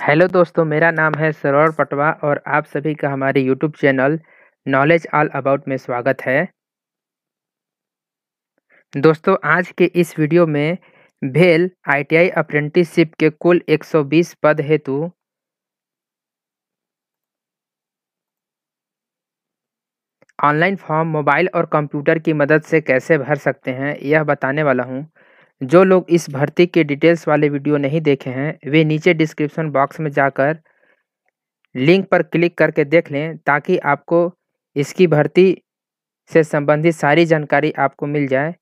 hello दोस्तों मेरा नाम है सरोवर पटवा और आप सभी का हमारे YouTube channel Knowledge All About में स्वागत है दोस्तों आज के इस वीडियो में भेल आईटीआई अप्रेंटिसशिप के कुल 120 पद हेतु ऑनलाइन फॉर्म मोबाइल और कंप्यूटर की मदद से कैसे भर सकते हैं यह बताने वाला हूँ जो लोग इस भर्ती के डिटेल्स वाले वीडियो नहीं देखे हैं वे नीचे डिस्क्रिप्शन बॉक्स में जाकर लिंक पर क्लिक करके देख लें ताकि आपको इसकी भर्ती से संबंधित सारी जानकारी आपको मिल जाए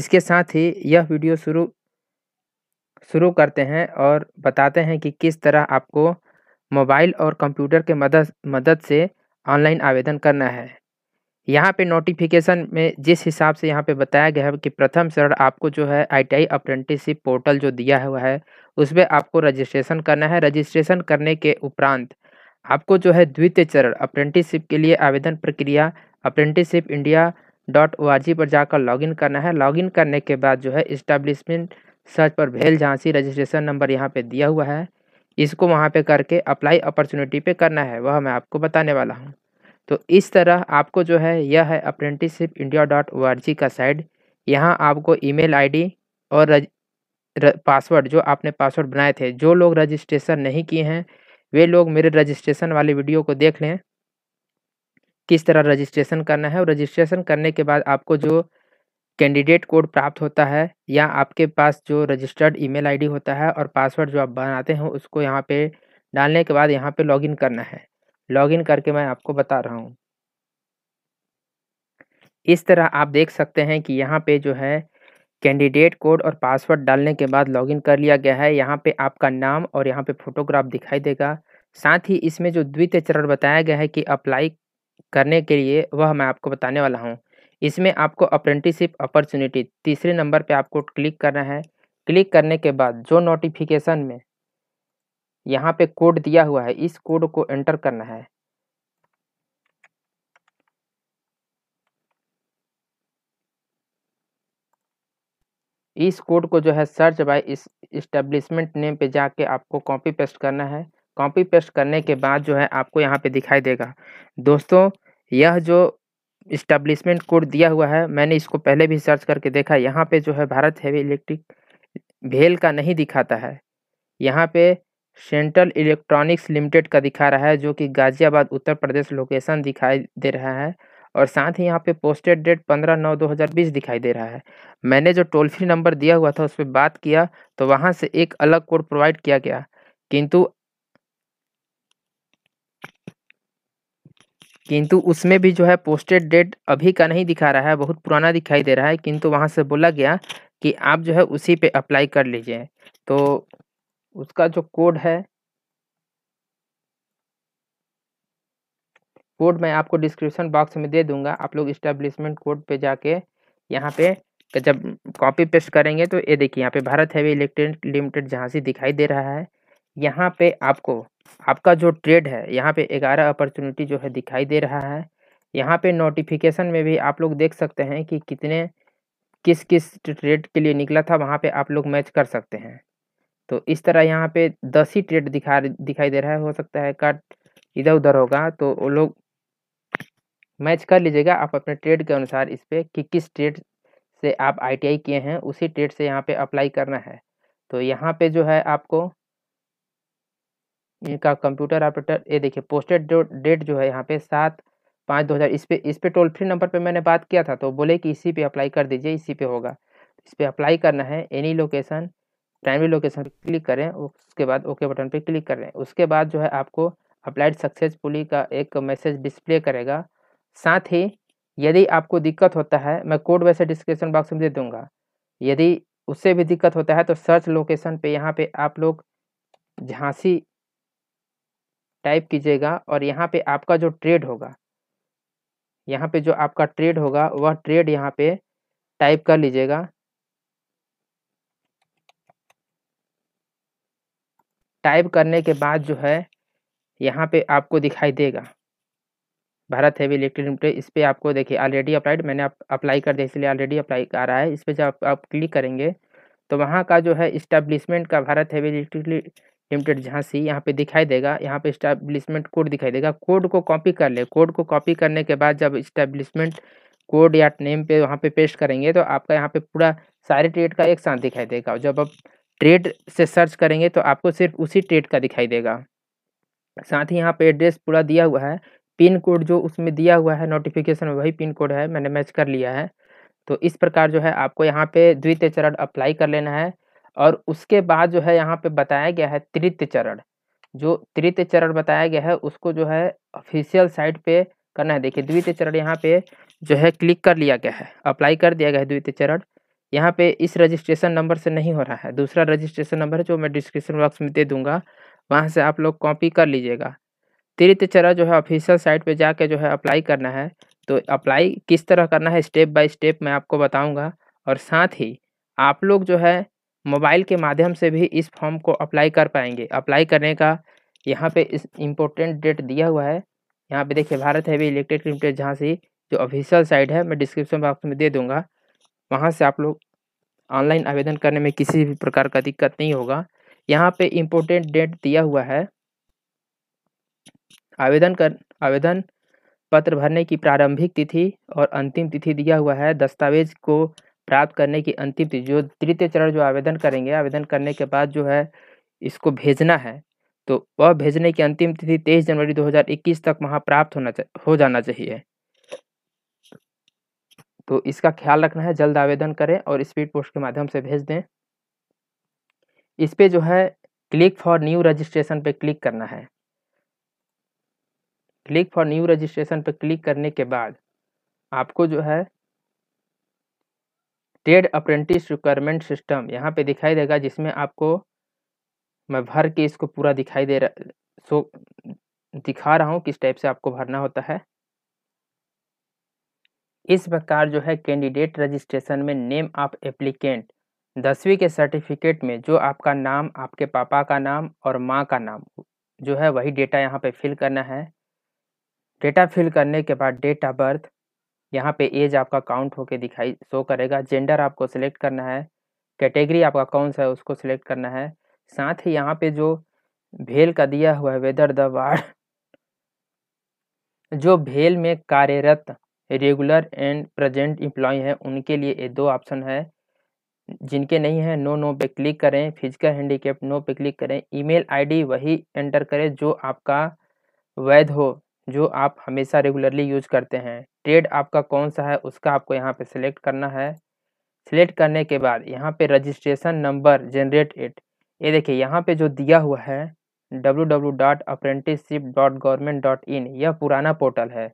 इसके साथ ही यह वीडियो शुरू शुरू करते हैं और बताते हैं कि किस तरह आपको मोबाइल और कंप्यूटर के मदद मदद से ऑनलाइन आवेदन करना है यहाँ पे नोटिफिकेशन में जिस हिसाब से यहाँ पे बताया गया है कि प्रथम चरण आपको जो है आईटीआई अप्रेंटिसशिप पोर्टल जो दिया हुआ है उसमें आपको रजिस्ट्रेशन करना है रजिस्ट्रेशन करने के उपरांत आपको जो है द्वितीय चरण अप्रेंटिसशिप के लिए आवेदन प्रक्रिया अप्रेंटिसशिप इंडिया डॉट ओ पर जाकर लॉगिन करना है लॉगिन करने के बाद जो है इस्टेब्लिशमेंट सर्च पर भेल झांसी रजिस्ट्रेशन नंबर यहाँ पे दिया हुआ है इसको वहाँ पे करके अप्लाई अपॉर्चुनिटी पे करना है वह मैं आपको बताने वाला हूँ तो इस तरह आपको जो है यह है apprenticeship India dot O R G का साइड यहाँ आपको ईमेल आईडी और रज, र, पासवर्ड जो आपने पासवर्ड बनाए थे जो लोग रजिस्ट्रेशन नहीं किए हैं वे लोग मेरे रजिस्ट्रेशन वाले वीडियो को देख लें किस तरह रजिस्ट्रेशन करना है और रजिस्ट्रेशन करने के बाद आपको जो कैंडिडेट कोड प्राप्त होता है या आपके पास जो रजिस्टर्ड ईमेल आईडी होता है और पासवर्ड जो आप बनाते हैं उसको यहाँ पे डालने के बाद यहाँ पे लॉगिन करना है लॉगिन करके मैं आपको बता रहा हूँ इस तरह आप देख सकते हैं कि यहाँ पे जो है कैंडिडेट कोड और पासवर्ड डालने के बाद लॉगिन कर लिया गया है यहाँ पे आपका नाम और यहाँ पे फोटोग्राफ दिखाई देगा साथ ही इसमें जो द्वितीय चरण बताया गया है कि अप्लाई करने के लिए वह मैं आपको बताने वाला हूँ इसमें आपको अप्रेंटिसिप अपॉर्चुनिटी तीसरे नंबर पे आपको क्लिक करना है क्लिक करने के बाद जो नोटिफिकेशन में यहाँ पे कोड दिया हुआ है इस कोड को एंटर करना है इस कोड को जो है सर्च बाय इस इस्टेब्लिशमेंट नेम पे जाके आपको कॉपी पेस्ट करना है कॉपी पेस्ट करने के बाद जो है आपको यहाँ पे दिखाई देगा दोस्तों यह जो इस्टेब्लिशमेंट कोड दिया हुआ है मैंने इसको पहले भी सर्च करके देखा यहाँ पे जो है भारत हैवी इलेक्ट्रिक भेल का नहीं दिखाता है यहाँ पे सेंट्रल इलेक्ट्रॉनिक्स लिमिटेड का दिखा रहा है जो कि गाजियाबाद उत्तर प्रदेश लोकेशन दिखाई दे रहा है और साथ ही यहाँ पे पोस्टेड डेट पंद्रह नौ दो हज़ार बीस दिखाई दे रहा है मैंने जो टोल फ्री नंबर दिया हुआ था उस पर बात किया तो वहाँ से एक अलग कोड प्रोवाइड किया गया किंतु किंतु उसमें भी जो है पोस्टेड डेट अभी का नहीं दिखा रहा है बहुत पुराना दिखाई दे रहा है किंतु वहाँ से बोला गया कि आप जो है उसी पे अप्लाई कर लीजिए तो उसका जो कोड है कोड मैं आपको डिस्क्रिप्शन बॉक्स में दे दूंगा आप लोग इस्टेब्लिशमेंट कोड पे जाके यहाँ पे जब कॉपी पेस्ट करेंगे तो ये देखिए यहाँ पे Bharat Heavy Electric Limited Jhansi दिखाई दे रहा है यहाँ पे आपको आपका जो ट्रेड है यहाँ पे ग्यारह अपॉर्चुनिटी जो है दिखाई दे रहा है यहाँ पे नोटिफिकेशन में भी आप लोग देख सकते हैं कि कितने किस किस ट्रेड के लिए निकला था वहाँ पे आप लोग मैच कर सकते हैं तो इस तरह यहाँ पे दस ही ट्रेड दिखा दिखाई दे रहा है हो सकता है कट इधर उधर होगा तो वो लोग मैच कर लीजिएगा आप अपने ट्रेड के अनुसार इस पर कि किस ट्रेड से आप आईटीआई किए हैं उसी ट्रेड से यहाँ पे अप्लाई करना है तो यहाँ पे जो है आपको इनका कंप्यूटर ऑपरेटर ये देखिए पोस्टेड डेट जो है यहाँ पे सात पाँच दो हज़ार इस पर इस पर टोल फ्री नंबर पे मैंने बात किया था तो बोले कि इसी पे अप्लाई कर दीजिए इसी पे होगा इस पर अप्लाई करना है एनी लोकेशन प्राइमरी लोकेशन पर क्लिक करें उसके बाद ओके बटन पर क्लिक करें उसके बाद जो है आपको अप्लाइड सक्सेसफुली का एक मैसेज डिस्प्ले करेगा साथ ही यदि आपको दिक्कत होता है मैं कोड वैसे डिस्क्रिप्शन बॉक्स में दे दूंगा यदि उससे भी दिक्कत होता है तो सर्च लोकेशन पे यहाँ पे आप लोग झांसी टाइप कीजिएगा और यहाँ पे आपका जो ट्रेड होगा यहाँ पे जो आपका ट्रेड होगा वह ट्रेड यहाँ पे टाइप कर लीजिएगा टाइप करने के बाद जो है यहाँ पे आपको दिखाई देगा भारत हैवी इलेक्ट्रिक लिमिटेड इस पर आपको देखिए ऑलरेडी अप्लाइड मैंने आप अप्लाई कर दिया इसलिए ऑलरेडी अप्लाई आ रहा है इस पर जब आप, आप क्लिक करेंगे तो वहाँ का जो है इस्टेब्लिशमेंट का भारत हैवी इलेक्ट्रिक लिमिटेड जहाँ सी यहाँ पे दिखाई देगा यहाँ पे इस्टेब्लिशमेंट कोड दिखाई देगा कोड को कॉपी कर ले कोड को कॉपी करने के बाद जब इस्टेब्लिशमेंट कोड या नेम पे वहाँ पे पेस्ट करेंगे तो आपका यहाँ पे पूरा सारे ट्रेड का एक साथ दिखाई देगा और जब आप ट्रेड से सर्च करेंगे तो आपको सिर्फ उसी ट्रेड का दिखाई देगा साथ ही यहाँ पे एड्रेस पूरा दिया हुआ है पिन कोड जो उसमें दिया हुआ है नोटिफिकेशन में वही पिन कोड है मैंने मैच कर लिया है तो इस प्रकार जो है आपको यहाँ पे द्वितीय चरण अप्लाई कर लेना है और उसके बाद जो है यहाँ पे बताया गया है तृतीय चरण जो तृतीय चरण बताया गया है उसको जो है ऑफिशियल साइट पे करना है देखिए द्वितीय चरण यहाँ पे जो है क्लिक कर लिया गया है अप्लाई कर दिया गया है द्वितीय चरण यहाँ पे इस रजिस्ट्रेशन नंबर से नहीं हो रहा है दूसरा रजिस्ट्रेशन नंबर है जो मैं डिस्क्रिप्शन बॉक्स में दे दूँगा वहाँ से आप लोग कॉपी कर लीजिएगा तृतीय चरण जो है ऑफिशियल साइट पे जाके जो है अप्लाई करना है तो अप्लाई किस तरह करना है स्टेप बाय स्टेप मैं आपको बताऊँगा और साथ ही आप लोग जो है मोबाइल के माध्यम से भी इस फॉर्म को अप्लाई कर पाएंगे अप्लाई करने का यहाँ पे इस इम्पोर्टेंट डेट दिया हुआ है यहाँ पे देखिए भारत हैवी इलेक्ट्रिक लिमिटेड से जो ऑफिशियल साइट है मैं डिस्क्रिप्शन बॉक्स में दे दूँगा वहाँ से आप लोग ऑनलाइन आवेदन करने में किसी भी प्रकार का दिक्कत नहीं होगा यहाँ पे इम्पोर्टेंट डेट दिया हुआ है आवेदन कर आवेदन पत्र भरने की प्रारंभिक तिथि और अंतिम तिथि दिया हुआ है दस्तावेज को प्राप्त करने की अंतिम तिथि जो तृतीय चरण जो आवेदन करेंगे आवेदन करने के बाद जो है इसको भेजना है तो वह भेजने की अंतिम तिथि तेईस जनवरी दो तक वहाँ प्राप्त होना हो जाना चाहिए तो इसका ख्याल रखना है जल्द आवेदन करें और स्पीड पोस्ट के माध्यम से भेज दें इस पर जो है क्लिक फॉर न्यू रजिस्ट्रेशन पे क्लिक करना है क्लिक फॉर न्यू रजिस्ट्रेशन पे क्लिक करने के बाद आपको जो है ट्रेड अप्रेंटिस रिक्वायरमेंट सिस्टम यहाँ पे दिखाई देगा जिसमें आपको मैं भर के इसको पूरा दिखाई दे रहा सो दिखा रहा हूँ किस टाइप से आपको भरना होता है इस प्रकार जो है कैंडिडेट रजिस्ट्रेशन में नेम ऑफ एप्लीकेंट दसवीं के सर्टिफिकेट में जो आपका नाम आपके पापा का नाम और माँ का नाम जो है वही डेटा यहाँ पे फिल करना है डेटा फिल करने के बाद डेट ऑफ बर्थ यहाँ पे एज आपका काउंट होके दिखाई शो करेगा जेंडर आपको सिलेक्ट करना है कैटेगरी आपका कौन सा है उसको सिलेक्ट करना है साथ ही यहाँ पे जो भेल का दिया हुआ है वेदर द वार्ड जो भेल में कार्यरत रेगुलर एंड प्रेजेंट एम्प्लॉय हैं उनके लिए ये दो ऑप्शन है जिनके नहीं हैं नो नो पे क्लिक करें फिजिकल हैंडीकेप नो पे क्लिक करें ईमेल आईडी वही एंटर करें जो आपका वैध हो जो आप हमेशा रेगुलरली यूज करते हैं ट्रेड आपका कौन सा है उसका आपको यहाँ पे सिलेक्ट करना है सिलेक्ट करने के बाद यहाँ पे रजिस्ट्रेशन नंबर जनरेट इट ये देखिए यहाँ पे जो दिया हुआ है W W dot apprenticeship dot government dot in यह पुराना पोर्टल है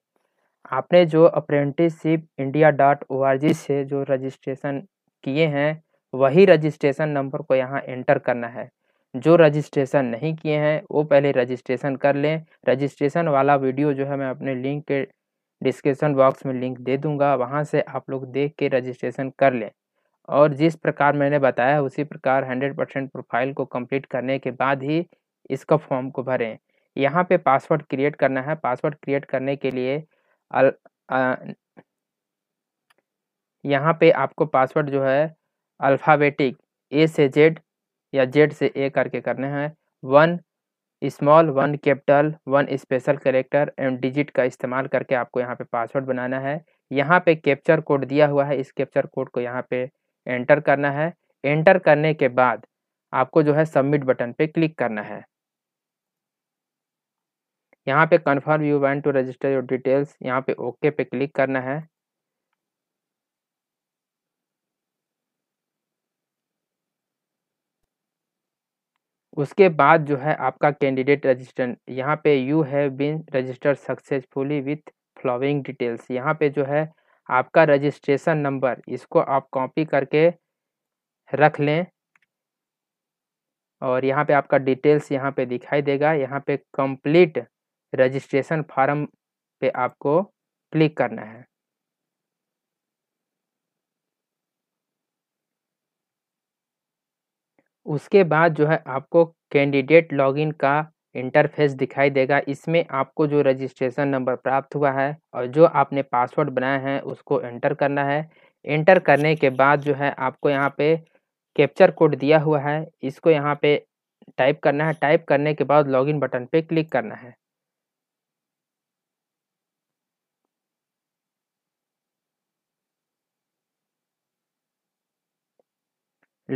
आपने जो apprenticeship India dot O R G से जो रजिस्ट्रेशन किए हैं वही रजिस्ट्रेशन नंबर को यहाँ एंटर करना है जो रजिस्ट्रेशन नहीं किए हैं वो पहले रजिस्ट्रेशन कर लें रजिस्ट्रेशन वाला वीडियो जो है मैं अपने लिंक के डिस्क्रिप्शन बॉक्स में लिंक दे दूंगा वहाँ से आप लोग देख के रजिस्ट्रेशन कर लें और जिस प्रकार मैंने बताया उसी प्रकार 100 परसेंट प्रोफाइल को कंप्लीट करने के बाद ही इसका फॉर्म को भरें यहाँ पे पासवर्ड क्रिएट करना है पासवर्ड क्रिएट करने के लिए यहाँ पे आपको पासवर्ड जो है अल्फ़ाबेटिक ए से जेड या जेड से ए करके करने हैं one small one capital one special character and digit का इस्तेमाल करके आपको यहाँ पे पासवर्ड बनाना है यहाँ पे कैप्चर कोड दिया हुआ है इस कैप्चर कोड को यहाँ पे एंटर करना है एंटर करने के बाद आपको जो है सबमिट बटन पे क्लिक करना है यहाँ पे confirm you want to register your details यहाँ पे ओके okay पे क्लिक करना है उसके बाद जो है आपका कैंडिडेट रजिस्टर यहाँ पे you have been registered successfully with following details यहाँ पे जो है आपका रजिस्ट्रेशन नंबर इसको आप कॉपी करके रख लें और यहाँ पे आपका डिटेल्स यहाँ पे दिखाई देगा यहाँ पे कंप्लीट रजिस्ट्रेशन फार्म पे आपको क्लिक करना है उसके बाद जो है आपको कैंडिडेट लॉगिन का इंटरफेस दिखाई देगा इसमें आपको जो रजिस्ट्रेशन नंबर प्राप्त हुआ है और जो आपने पासवर्ड बनाया है उसको एंटर करना है एंटर करने के बाद जो है आपको यहाँ पे कैप्चर कोड दिया हुआ है इसको यहाँ पे टाइप करना है टाइप करने के बाद लॉगिन बटन पे क्लिक करना है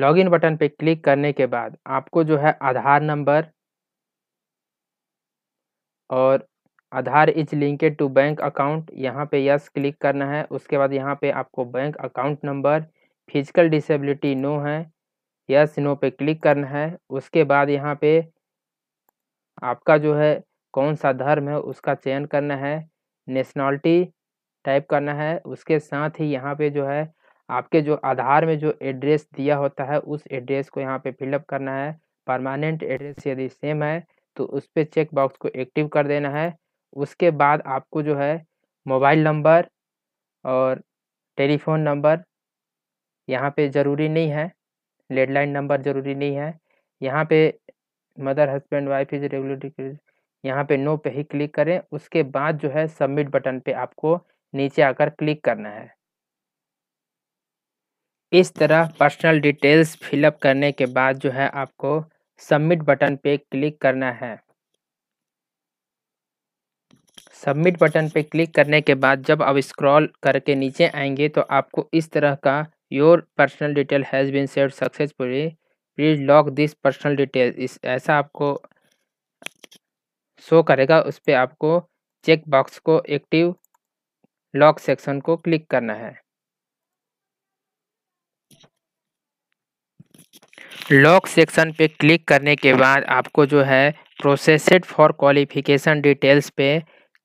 लॉगिन बटन पे क्लिक करने के बाद आपको जो है आधार नंबर और Aadhaar is linked to bank account यहाँ पे यस क्लिक करना है उसके बाद यहाँ पे आपको bank account number physical disability no है यस नो पे क्लिक करना है उसके बाद यहाँ पे आपका जो है कौन सा धर्म है उसका चयन करना है नेशनलिटी टाइप करना है उसके साथ ही यहाँ पे जो है आपके जो आधार में जो एड्रेस दिया होता है उस एड्रेस को यहाँ पे फिलअप करना है परमानेंट एड्रेस यदि सेम है तो उस पर चेक बॉक्स को एक्टिव कर देना है उसके बाद आपको जो है मोबाइल नंबर और टेलीफोन नंबर यहाँ पे ज़रूरी नहीं है लेडलाइन नंबर ज़रूरी नहीं है यहाँ पे mother husband wife is regular यहाँ पे नो पे ही क्लिक करें उसके बाद जो है सबमिट बटन पे आपको नीचे आकर क्लिक करना है इस तरह पर्सनल डिटेल्स फिलअप करने के बाद जो है आपको सबमिट बटन पे क्लिक करना है सबमिट बटन पे क्लिक करने के बाद जब आप स्क्रॉल करके नीचे आएंगे तो आपको इस तरह का your personal detail has been save successfully please lock this personal detail इस ऐसा आपको शो करेगा उस पर आपको चेक बॉक्स को एक्टिव लॉक सेक्शन को क्लिक करना है लॉक सेक्शन पे क्लिक करने के बाद आपको जो है प्रोसेसड फॉर क्वालिफिकेशन डिटेल्स पे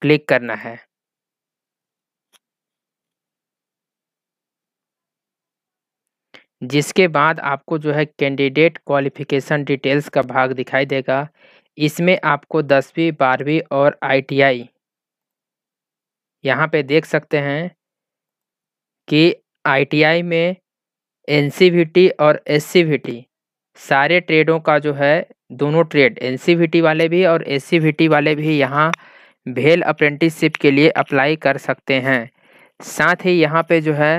क्लिक करना है जिसके बाद आपको जो है कैंडिडेट क्वालिफिकेशन डिटेल्स का भाग दिखाई देगा इसमें आपको दसवीं बारहवीं और आईटीआई यहाँ पे देख सकते हैं कि आईटीआई में एनसीवीटी और एससीवीटी सारे ट्रेडों का जो है दोनों ट्रेड एन वाले भी और एस वाले भी यहाँ भेल अप्रेंटिसशिप के लिए अप्लाई कर सकते हैं साथ ही यहाँ पे जो है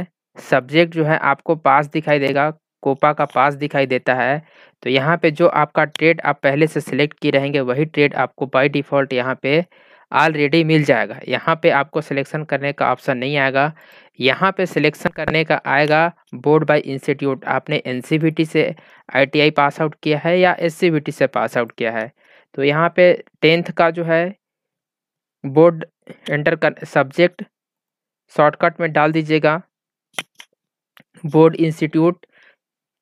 सब्जेक्ट जो है आपको पास दिखाई देगा कोपा का पास दिखाई देता है तो यहाँ पे जो आपका ट्रेड आप पहले से सिलेक्ट किए रहेंगे वही ट्रेड आपको बाय डिफ़ॉल्ट यहाँ पे ऑलरेडी मिल जाएगा यहाँ पे आपको सिलेक्शन करने का ऑप्शन नहीं आएगा यहाँ पे सिलेक्शन करने का आएगा बोर्ड बाय इंस्टीट्यूट आपने एन से आई पास आउट किया है या एस से पास आउट किया है तो यहाँ पे टेंथ का जो है बोर्ड एंटर कर सब्जेक्ट शॉर्टकट में डाल दीजिएगा board institute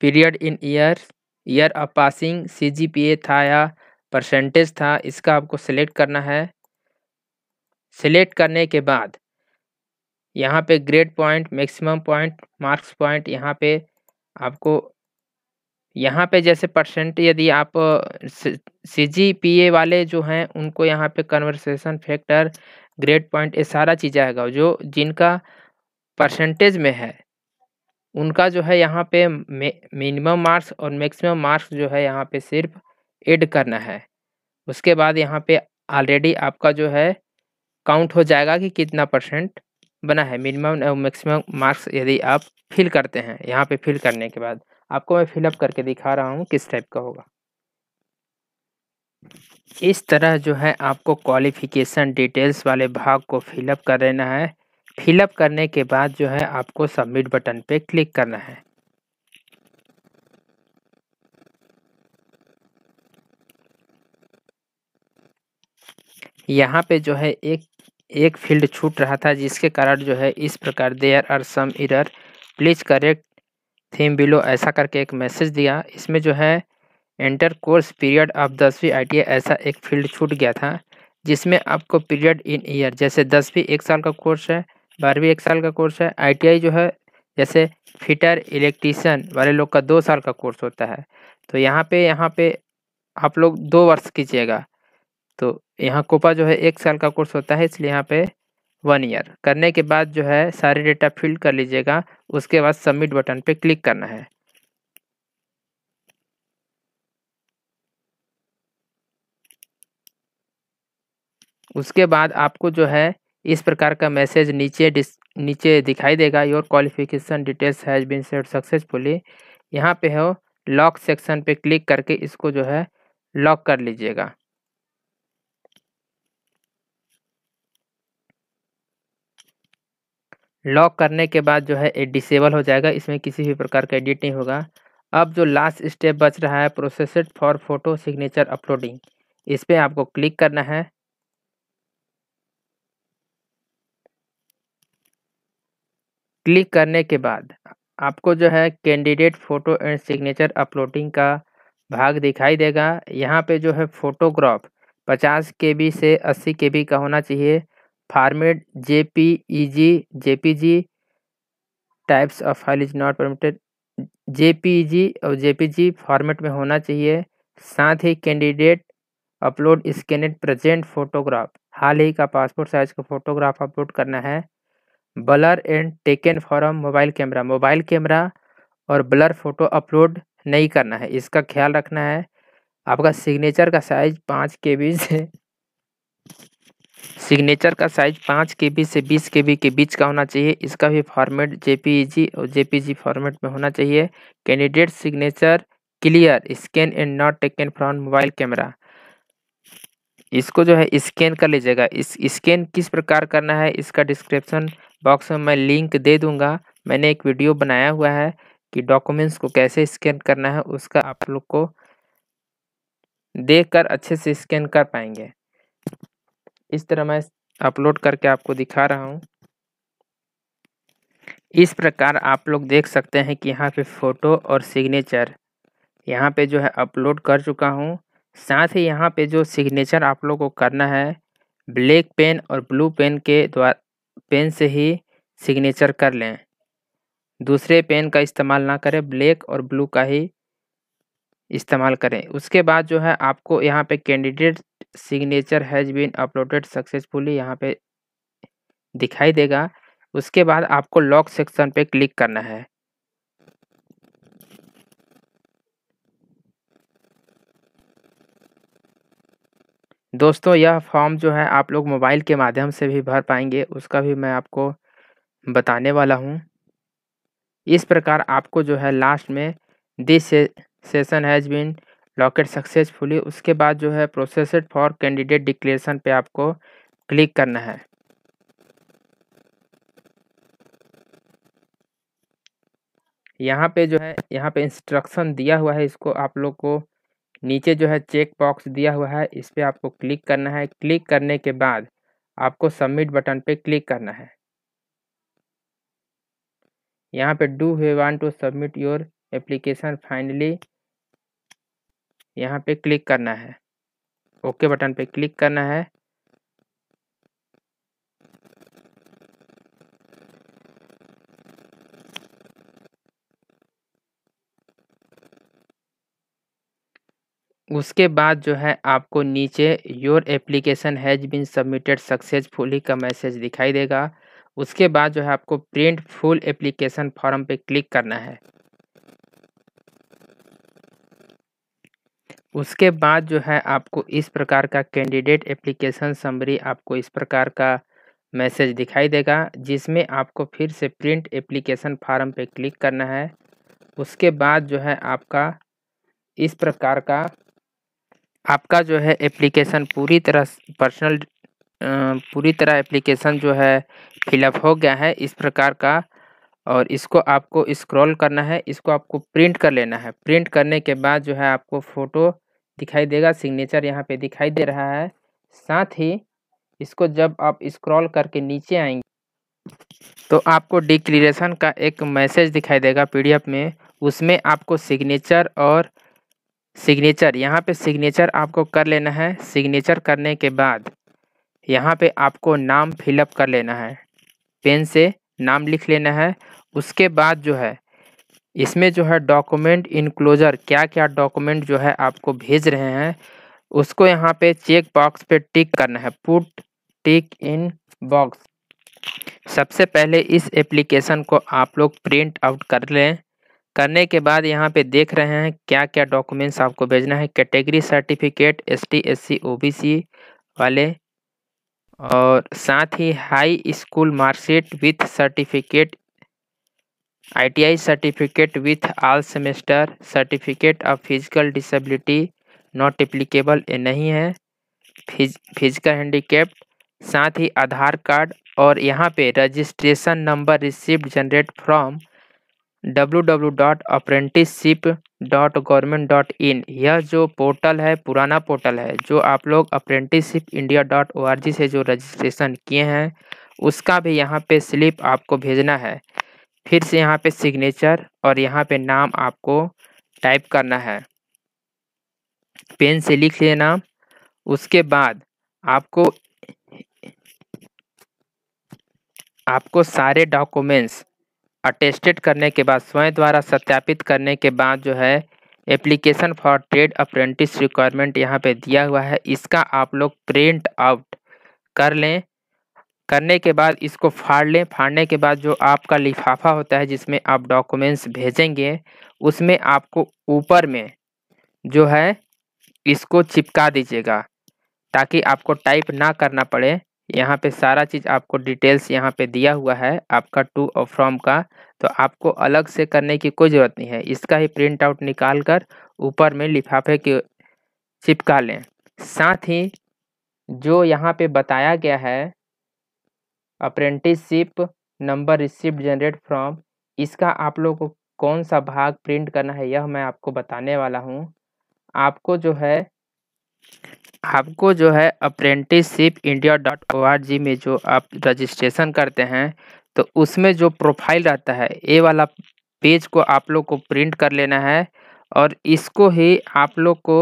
period in year year of passing C G P A था या परसेंटेज था इसका आपको सिलेक्ट करना है सेलेक्ट करने के बाद यहाँ पे grade point maximum point marks point यहाँ पे आपको यहाँ पे जैसे परसेंट यदि आप सी जी पी ए वाले जो हैं उनको यहाँ पे कन्वर्सेशन फैक्टर ग्रेड पॉइंट ये सारा चीज़ आएगा जो जिनका परसेंटेज में है उनका जो है यहाँ पे मिनिमम मार्क्स और मैक्सिमम मार्क्स जो है यहाँ पे सिर्फ ऐड करना है उसके बाद यहाँ पे ऑलरेडी आपका जो है काउंट हो जाएगा कि कितना परसेंट बना है मिनिमम एवं मैक्सिमम मार्क्स यदि आप फिल करते हैं यहाँ पे फिल करने के बाद आपको मैं फिलअप करके दिखा रहा हूँ किस टाइप का होगा इस तरह जो है आपको क्वालिफिकेशन डिटेल्स वाले भाग को फिलअप कर लेना है फिलअप करने के बाद जो है आपको सबमिट बटन पे क्लिक करना है यहाँ पे जो है एक एक फील्ड छूट रहा था जिसके कारण जो है इस प्रकार there are some error please correct them below ऐसा करके एक मैसेज दिया इसमें जो है इंटर कोर्स पीरियड ऑफ दसवीं आई ऐसा एक फील्ड छूट गया था जिसमें आपको पीरियड इन ईयर जैसे दसवीं एक साल का कोर्स है बारहवीं एक साल का कोर्स है आई जो है जैसे फिटर इलेक्ट्रीशियन वाले लोग का दो साल का कोर्स होता है तो यहाँ पे यहाँ पे आप लोग दो वर्ष कीजिएगा तो यहाँ कोपा जो है एक साल का कोर्स होता है इसलिए यहाँ पे वन ईयर करने के बाद जो है सारे डेटा फिल कर लीजिएगा उसके बाद सबमिट बटन पे क्लिक करना है उसके बाद आपको जो है इस प्रकार का मैसेज नीचे नीचे दिखाई देगा your qualification details has been set successfully यहाँ पे हो लॉक सेक्शन पे क्लिक करके इसको जो है लॉक कर लीजिएगा लॉक करने के बाद जो है ये डिसेबल हो जाएगा इसमें किसी भी प्रकार का एडिट नहीं होगा अब जो लास्ट स्टेप बच रहा है processed for photo signature uploading इस पर आपको क्लिक करना है क्लिक करने के बाद आपको जो है candidate photo and signature uploading का भाग दिखाई देगा यहाँ पे जो है फ़ोटोग्राफ 50 के बी से 80 के बी का होना चाहिए J P E G J P G types of file is not permitted G और जे पी जी फॉर्मेट में होना चाहिए साथ ही candidate upload scanned present photograph हाल ही का पासपोर्ट साइज का फोटोग्राफ अपलोड करना है blur and taken from mobile camera mobile camera और ब्लर फोटो अपलोड नहीं करना है इसका ख्याल रखना है आपका सिग्नेचर का साइज पाँच के बीच सिग्नेचर का साइज पाँच के बी से बीस के बी के बीच का होना चाहिए इसका भी फॉर्मेट जे और जे फॉर्मेट में होना चाहिए candidate signature clear scan and not taken from mobile camera इसको जो है स्कैन कर लीजिएगा इस स्कैन किस प्रकार करना है इसका डिस्क्रिप्शन बॉक्स में मैं लिंक दे दूंगा मैंने एक वीडियो बनाया हुआ है कि डॉक्यूमेंट्स को कैसे स्कैन करना है उसका आप लोग को देखकर अच्छे से स्कैन कर पाएंगे इस तरह मैं अपलोड करके आपको दिखा रहा हूँ इस प्रकार आप लोग देख सकते हैं कि यहाँ पे फ़ोटो और सिग्नेचर यहाँ पे जो है अपलोड कर चुका हूँ साथ ही यहाँ पे जो सिग्नेचर आप लोग को करना है ब्लैक पेन और ब्लू पेन के द्वारा पेन से ही सिग्नेचर कर लें दूसरे पेन का इस्तेमाल ना करें ब्लैक और ब्लू का ही इस्तेमाल करें उसके बाद जो है आपको यहाँ पे candidate signature has been uploaded successfully यहाँ पे दिखाई देगा उसके बाद आपको लॉक सेक्शन पे क्लिक करना है दोस्तों यह फॉर्म जो है आप लोग मोबाइल के माध्यम से भी भर पाएंगे उसका भी मैं आपको बताने वाला हूँ इस प्रकार आपको जो है लास्ट में this session has been locked successfully उसके बाद जो है प्रोसेसड फॉर कैंडिडेट डिक्लेरेशन पे आपको क्लिक करना है यहाँ पे जो है यहाँ पे इंस्ट्रक्शन दिया हुआ है इसको आप लोग को नीचे जो है चेक बॉक्स दिया हुआ है इस पर आपको क्लिक करना है क्लिक करने के बाद आपको सबमिट बटन पे क्लिक करना है यहाँ पे do we want to submit your application finally यहाँ पे क्लिक करना है ओके बटन पे क्लिक करना है उसके बाद जो है आपको नीचे your application has been submitted successfully का मैसेज दिखाई देगा उसके बाद जो है आपको प्रिंट फुल एप्लीकेशन फॉर्म पे क्लिक करना है उसके बाद जो है आपको इस प्रकार का कैंडिडेट एप्लीकेशन समरी आपको इस प्रकार का मैसेज दिखाई देगा जिसमें आपको फिर से प्रिंट एप्लीकेशन फार्म पे क्लिक करना है उसके बाद जो है आपका इस प्रकार का आपका जो है एप्लीकेशन पूरी तरह पर्सनल पूरी तरह एप्लीकेशन जो है फिलअप हो गया है इस प्रकार का और इसको आपको स्क्रॉल करना है इसको आपको प्रिंट कर लेना है प्रिंट करने के बाद जो है आपको फ़ोटो दिखाई देगा सिग्नेचर यहाँ पे दिखाई दे रहा है साथ ही इसको जब आप स्क्रॉल करके नीचे आएंगे तो आपको डिक्लेरेशन का एक मैसेज दिखाई देगा पीडीएफ में उसमें आपको सिग्नेचर और सिग्नेचर यहाँ पे सिग्नेचर आपको कर लेना है सिग्नेचर करने के बाद यहाँ पे आपको नाम फिलअप कर लेना है पेन से नाम लिख लेना है उसके बाद जो है इसमें जो है डॉक्यूमेंट इनक्लोजर क्या क्या डॉक्यूमेंट जो है आपको भेज रहे हैं उसको यहाँ पे चेक बॉक्स पे टिक करना है पुट टिक इन बॉक्स सबसे पहले इस एप्लीकेशन को आप लोग प्रिंट आउट कर लें करने के बाद यहाँ पे देख रहे हैं क्या क्या डॉक्यूमेंट्स आपको भेजना है category certificate S T S C O B C वाले और साथ ही high school marksheet with certificate ITI certificate with all semester certificate of physical disability not applicable नहीं है फिज, फिजिकल हैंडीकेप साथ ही आधार कार्ड और यहाँ पे registration number receipt generate from www.apprenticeship.government.in यह जो पोर्टल है पुराना पोर्टल है जो आप लोग apprenticeship India dot O R G से जो रजिस्ट्रेशन किए हैं उसका भी यहाँ पे स्लिप आपको भेजना है फिर से यहाँ पे सिग्नेचर और यहाँ पे नाम आपको टाइप करना है पेन से लिख लेना उसके बाद आपको आपको सारे डॉक्यूमेंट्स अटेस्टेड करने के बाद स्वयं द्वारा सत्यापित करने के बाद जो है application for trade apprentice requirement यहाँ पे दिया हुआ है इसका आप लोग प्रिंट आउट कर लें करने के बाद इसको फाड़ लें फाड़ने के बाद जो आपका लिफाफा होता है जिसमें आप डॉक्यूमेंट्स भेजेंगे उसमें आपको ऊपर में जो है इसको चिपका दीजिएगा ताकि आपको टाइप ना करना पड़े यहाँ पे सारा चीज़ आपको डिटेल्स यहाँ पे दिया हुआ है आपका टू और फ्रॉम का तो आपको अलग से करने की कोई ज़रूरत नहीं है इसका ही प्रिंट आउट निकाल कर ऊपर में लिफाफे के चिपका लें साथ ही जो यहाँ पे बताया गया है apprenticeship number receipt generate from इसका आप लोग को कौन सा भाग प्रिंट करना है यह मैं आपको बताने वाला हूँ आपको जो है आपको जो है apprenticeship India dot O R G में जो आप रजिस्ट्रेशन करते हैं तो उसमें जो प्रोफाइल रहता है ये वाला पेज को आप लोग को प्रिंट कर लेना है और इसको ही आप लोग को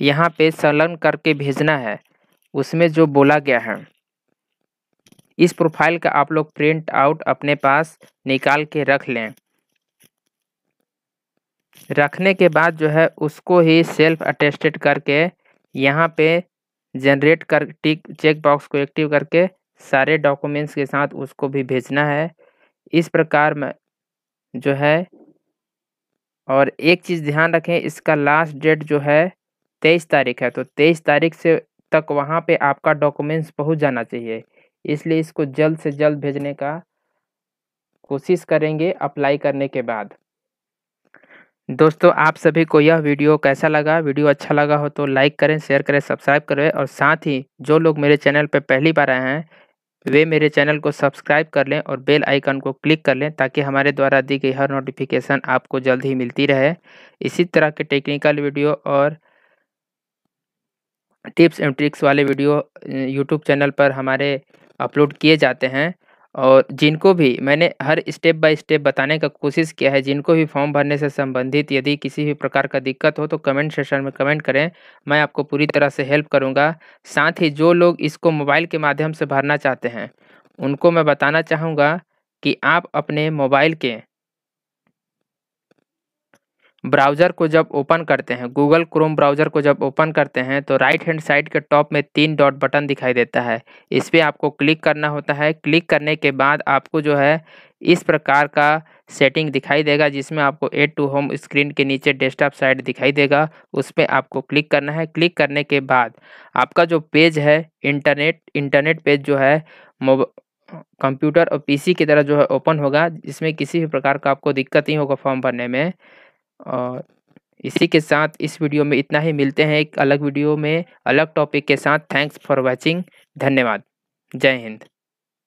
यहाँ पे संलग्न करके भेजना है उसमें जो बोला गया है इस प्रोफाइल का आप लोग प्रिंट आउट अपने पास निकाल के रख लें रखने के बाद जो है उसको ही सेल्फ अटेस्टेड करके यहाँ पे जनरेट कर टिक चेक बॉक्स को एक्टिव करके सारे डॉक्यूमेंट्स के साथ उसको भी भेजना है इस प्रकार में जो है और एक चीज़ ध्यान रखें इसका लास्ट डेट जो है तेईस तारीख है तो तेईस तारीख से तक वहाँ पे आपका डॉक्यूमेंट्स पहुँच जाना चाहिए इसलिए इसको जल्द से जल्द भेजने का कोशिश करेंगे अप्लाई करने के बाद दोस्तों आप सभी को यह वीडियो कैसा लगा वीडियो अच्छा लगा हो तो लाइक करें शेयर करें सब्सक्राइब करें और साथ ही जो लोग मेरे चैनल पर पहली बार आए हैं वे मेरे चैनल को सब्सक्राइब कर लें और बेल आइकन को क्लिक कर लें ताकि हमारे द्वारा दी गई हर नोटिफिकेशन आपको जल्द ही मिलती रहे इसी तरह के टेक्निकल वीडियो और टिप्स एंड ट्रिक्स वाले वीडियो यूट्यूब चैनल पर हमारे अपलोड किए जाते हैं और जिनको भी मैंने हर स्टेप बाय स्टेप बताने का कोशिश किया है जिनको भी फॉर्म भरने से संबंधित यदि किसी भी प्रकार का दिक्कत हो तो कमेंट सेशन में कमेंट करें मैं आपको पूरी तरह से हेल्प करूंगा साथ ही जो लोग इसको मोबाइल के माध्यम से भरना चाहते हैं उनको मैं बताना चाहूँगा कि आप अपने मोबाइल के ब्राउज़र को जब ओपन करते हैं गूगल क्रोम ब्राउज़र को जब ओपन करते हैं तो राइट हैंड साइड के टॉप में तीन डॉट बटन दिखाई देता है इस पर आपको क्लिक करना होता है क्लिक करने के बाद आपको जो है इस प्रकार का सेटिंग दिखाई देगा जिसमें आपको एड टू होम स्क्रीन के नीचे डेस्कटॉप साइड दिखाई देगा उस पर आपको क्लिक करना है क्लिक करने के बाद आपका जो पेज है इंटरनेट इंटरनेट पेज जो है कंप्यूटर और पीसी की तरह जो है ओपन होगा इसमें किसी भी प्रकार का आपको दिक्कत नहीं होगा फॉर्म भरने में और इसी के साथ इस वीडियो में इतना ही मिलते हैं एक अलग वीडियो में अलग टॉपिक के साथ थैंक्स फॉर वॉचिंग धन्यवाद जय हिंद